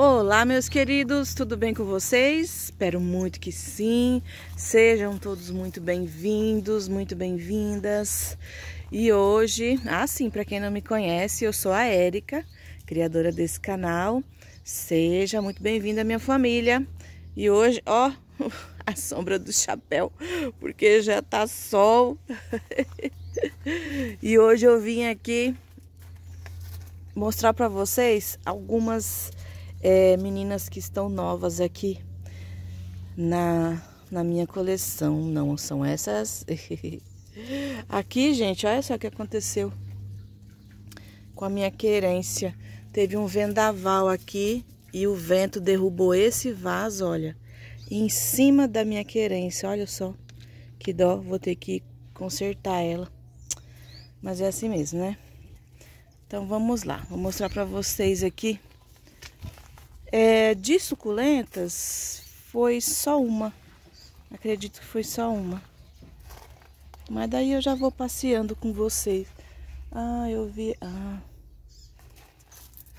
Olá, meus queridos, tudo bem com vocês? Espero muito que sim. Sejam todos muito bem-vindos, muito bem-vindas. E hoje, ah, sim, para quem não me conhece, eu sou a Érica, criadora desse canal. Seja muito bem-vinda, minha família. E hoje, ó, a sombra do chapéu, porque já tá sol. e hoje eu vim aqui mostrar para vocês algumas é, meninas que estão novas aqui na, na minha coleção. Não são essas. aqui, gente, olha só o que aconteceu com a minha querência. Teve um vendaval aqui e o vento derrubou esse vaso, olha, em cima da minha querência. Olha só que dó, vou ter que consertar ela. Mas é assim mesmo, né? Então vamos lá, vou mostrar pra vocês aqui é, de suculentas foi só uma. Acredito que foi só uma. Mas daí eu já vou passeando com vocês. Ah, eu vi. Ah.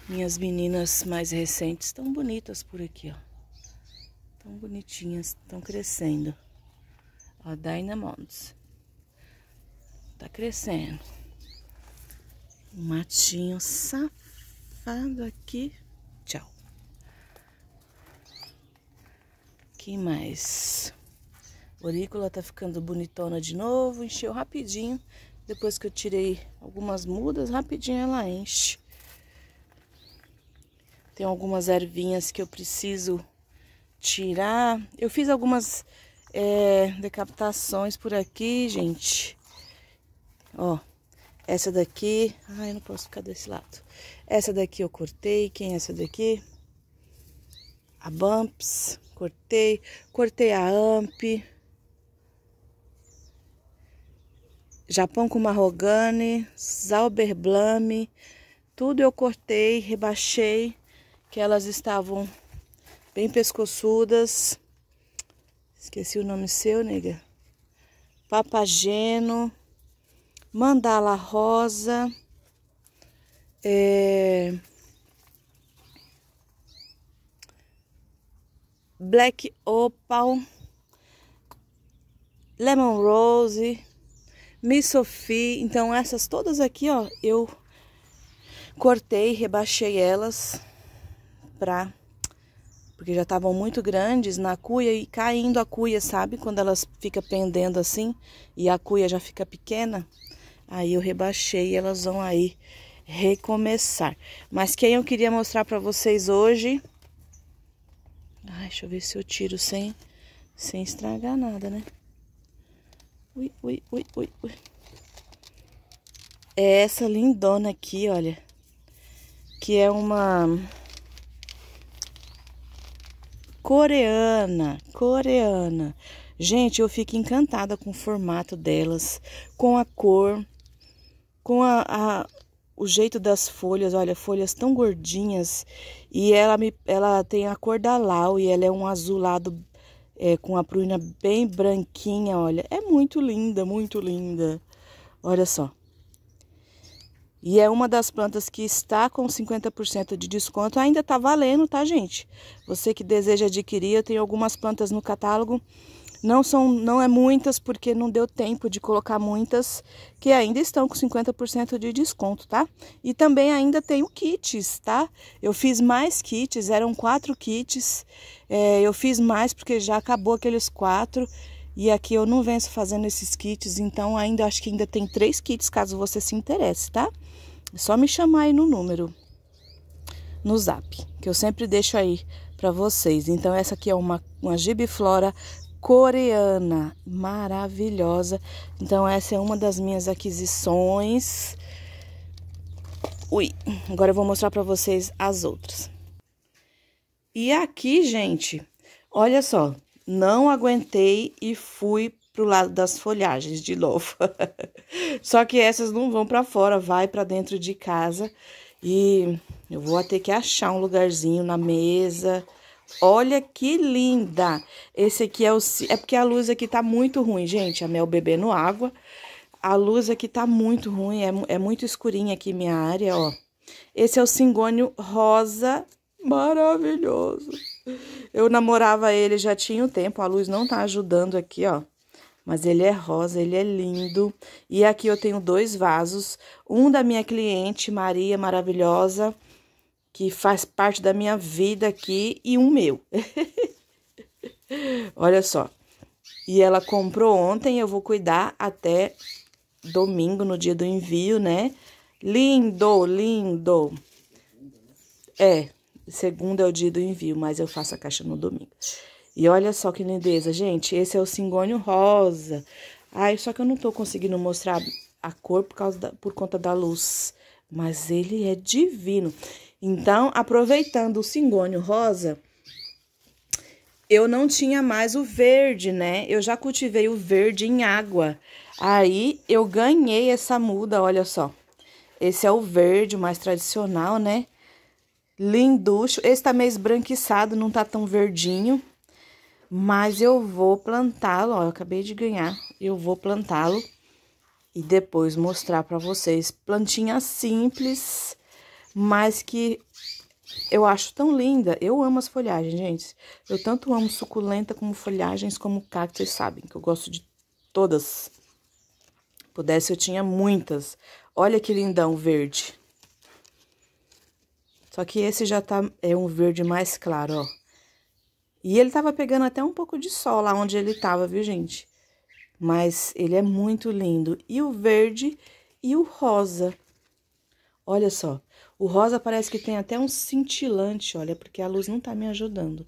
Minhas meninas mais recentes estão bonitas por aqui, ó. Tão bonitinhas, estão crescendo. Ó, Dynamonds. Tá crescendo. Um matinho safado aqui. Tchau. que mais? Aurícula tá ficando bonitona de novo, encheu rapidinho. Depois que eu tirei algumas mudas, rapidinho ela enche. Tem algumas ervinhas que eu preciso tirar. Eu fiz algumas é, decapitações por aqui, gente. Ó, essa daqui... Ai, não posso ficar desse lado. Essa daqui eu cortei. Quem é essa daqui? A Bumps cortei, cortei a AMP, Japão com Marrogane, Zauberblame, tudo eu cortei, rebaixei, que elas estavam bem pescoçudas. Esqueci o nome seu, nega. Papageno, Mandala Rosa, é, Black Opal, Lemon Rose, Miss Sophie. Então essas todas aqui, ó, eu cortei, rebaixei elas pra porque já estavam muito grandes na cuia e caindo a cuia, sabe? Quando elas ficam pendendo assim e a cuia já fica pequena, aí eu rebaixei e elas vão aí recomeçar. Mas quem eu queria mostrar para vocês hoje Ai, deixa eu ver se eu tiro sem, sem estragar nada, né? Ui, ui, ui, ui, ui. É essa lindona aqui, olha. Que é uma... Coreana, coreana. Gente, eu fico encantada com o formato delas, com a cor, com a, a o jeito das folhas, olha, folhas tão gordinhas. E ela, me, ela tem a cor da lau e ela é um azulado é, com a pruna bem branquinha, olha. É muito linda, muito linda. Olha só. E é uma das plantas que está com 50% de desconto. Ainda tá valendo, tá, gente? Você que deseja adquirir, eu tenho algumas plantas no catálogo não são, não é muitas porque não deu tempo de colocar muitas que ainda estão com 50% de desconto, tá? E também ainda tenho kits, tá? Eu fiz mais kits, eram quatro kits. É, eu fiz mais porque já acabou aqueles quatro. E aqui eu não venço fazendo esses kits, então ainda acho que ainda tem três kits caso você se interesse, tá? É só me chamar aí no número, no zap, que eu sempre deixo aí para vocês. Então essa aqui é uma, uma gibiflora coreana, maravilhosa. Então essa é uma das minhas aquisições. Ui, agora eu vou mostrar para vocês as outras. E aqui, gente, olha só, não aguentei e fui pro lado das folhagens de novo. só que essas não vão para fora, vai para dentro de casa e eu vou ter que achar um lugarzinho na mesa Olha que linda! Esse aqui é o... É porque a luz aqui tá muito ruim, gente. A Mel bebendo água. A luz aqui tá muito ruim, é, é muito escurinha aqui minha área, ó. Esse é o cingônio rosa, maravilhoso. Eu namorava ele já tinha um tempo, a luz não tá ajudando aqui, ó. Mas ele é rosa, ele é lindo. E aqui eu tenho dois vasos, um da minha cliente, Maria Maravilhosa, que faz parte da minha vida aqui e um meu. Olha só. E ela comprou ontem, eu vou cuidar até domingo, no dia do envio, né? Lindo, lindo. É, segunda é o dia do envio, mas eu faço a caixa no domingo. E olha só que lindeza, gente. Esse é o cingônio rosa. Ai, só que eu não tô conseguindo mostrar a cor por, causa da, por conta da luz. Mas ele é divino. Então, aproveitando o cingônio rosa, eu não tinha mais o verde, né? Eu já cultivei o verde em água. Aí eu ganhei essa muda, olha só. Esse é o verde, mais tradicional, né? Linducho. Esse tá meio esbranquiçado, não tá tão verdinho. Mas eu vou plantá-lo, ó. Eu acabei de ganhar. Eu vou plantá-lo e depois mostrar pra vocês. Plantinha simples mas que eu acho tão linda. Eu amo as folhagens, gente. Eu tanto amo suculenta como folhagens, como cacto, vocês sabem que eu gosto de todas. Pudesse, eu tinha muitas. Olha que lindão verde. Só que esse já tá, é um verde mais claro, ó. E ele tava pegando até um pouco de sol lá onde ele tava, viu, gente? Mas ele é muito lindo. E o verde e o rosa. Olha só. O rosa parece que tem até um cintilante, olha, porque a luz não tá me ajudando.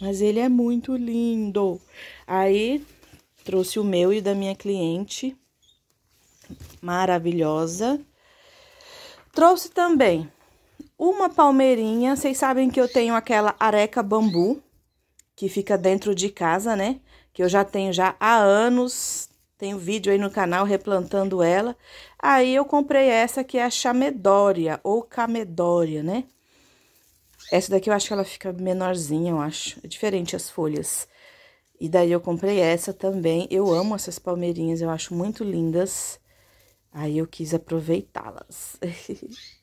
Mas ele é muito lindo. Aí trouxe o meu e da minha cliente, maravilhosa. Trouxe também uma palmeirinha. Vocês sabem que eu tenho aquela areca bambu, que fica dentro de casa, né? Que eu já tenho já há anos, tem um vídeo aí no canal replantando ela. Aí eu comprei essa que é a chamedória ou camedória, né? Essa daqui eu acho que ela fica menorzinha, eu acho. É diferente as folhas. E daí eu comprei essa também. Eu amo essas palmeirinhas, eu acho muito lindas. Aí eu quis aproveitá-las.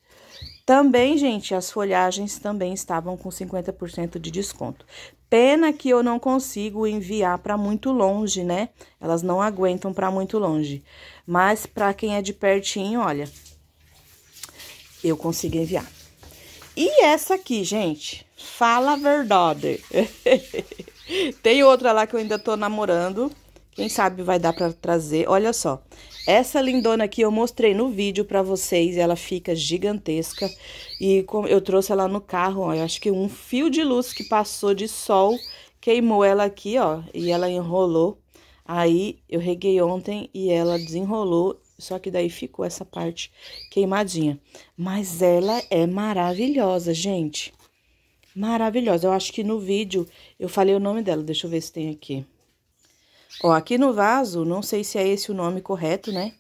Também, gente, as folhagens também estavam com 50% de desconto. Pena que eu não consigo enviar para muito longe, né? Elas não aguentam para muito longe. Mas para quem é de pertinho, olha, eu consigo enviar. E essa aqui, gente, fala verdade. Tem outra lá que eu ainda tô namorando, quem sabe vai dar para trazer. Olha só, essa lindona aqui eu mostrei no vídeo para vocês. Ela fica gigantesca. E eu trouxe ela no carro, ó. Eu acho que um fio de luz que passou de sol queimou ela aqui, ó. E ela enrolou. Aí eu reguei ontem e ela desenrolou só que daí ficou essa parte queimadinha. Mas ela é maravilhosa, gente. Maravilhosa. Eu acho que no vídeo eu falei o nome dela. Deixa eu ver se tem aqui. Ó, aqui no vaso, não sei se é esse o nome correto, né?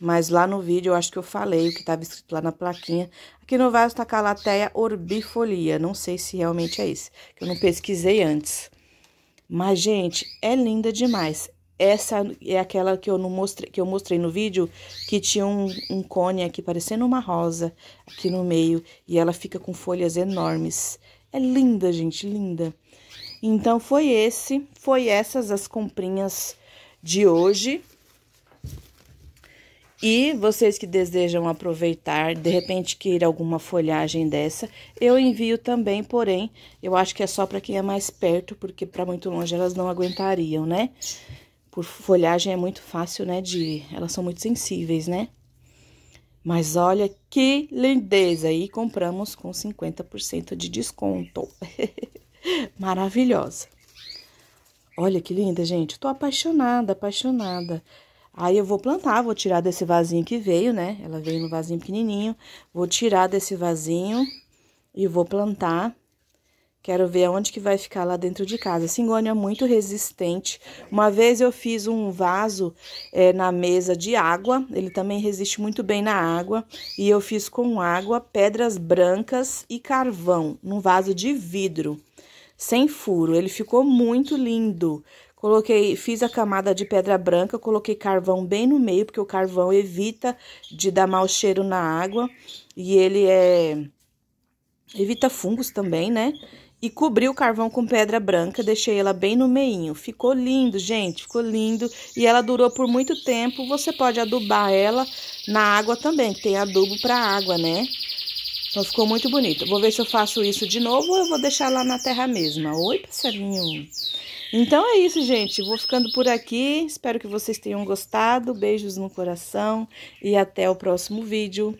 Mas lá no vídeo eu acho que eu falei o que estava escrito lá na plaquinha. Aqui no vaso tá Calateia orbifolia, não sei se realmente é esse, que eu não pesquisei antes. Mas, gente, é linda demais. Essa é aquela que eu, não mostrei, que eu mostrei no vídeo, que tinha um, um cone aqui parecendo uma rosa aqui no meio. E ela fica com folhas enormes. É linda, gente, linda. Então foi esse, foi essas as comprinhas de hoje. E vocês que desejam aproveitar, de repente queira alguma folhagem dessa, eu envio também, porém, eu acho que é só para quem é mais perto, porque para muito longe elas não aguentariam, né? Por folhagem é muito fácil, né, de, elas são muito sensíveis, né? Mas olha que lindeza! E compramos com 50% de desconto. maravilhosa. Olha que linda, gente. Tô apaixonada, apaixonada. Aí eu vou plantar, vou tirar desse vasinho que veio, né? Ela veio no vasinho pequenininho. Vou tirar desse vasinho e vou plantar. Quero ver aonde que vai ficar lá dentro de casa. A cingônia é muito resistente. Uma vez eu fiz um vaso é, na mesa de água. Ele também resiste muito bem na água. E eu fiz com água, pedras brancas e carvão. Num vaso de vidro sem furo. Ele ficou muito lindo. Coloquei, fiz a camada de pedra branca, coloquei carvão bem no meio, porque o carvão evita de dar mau cheiro na água e ele é evita fungos também, né? E cobri o carvão com pedra branca, deixei ela bem no meinho. Ficou lindo, gente, ficou lindo. E ela durou por muito tempo. Você pode adubar ela na água também, tem adubo para água, né? Então ficou muito bonito. Vou ver se eu faço isso de novo ou eu vou deixar lá na terra mesma. Oi, passarinho. Então é isso, gente. Vou ficando por aqui. Espero que vocês tenham gostado. Beijos no coração e até o próximo vídeo.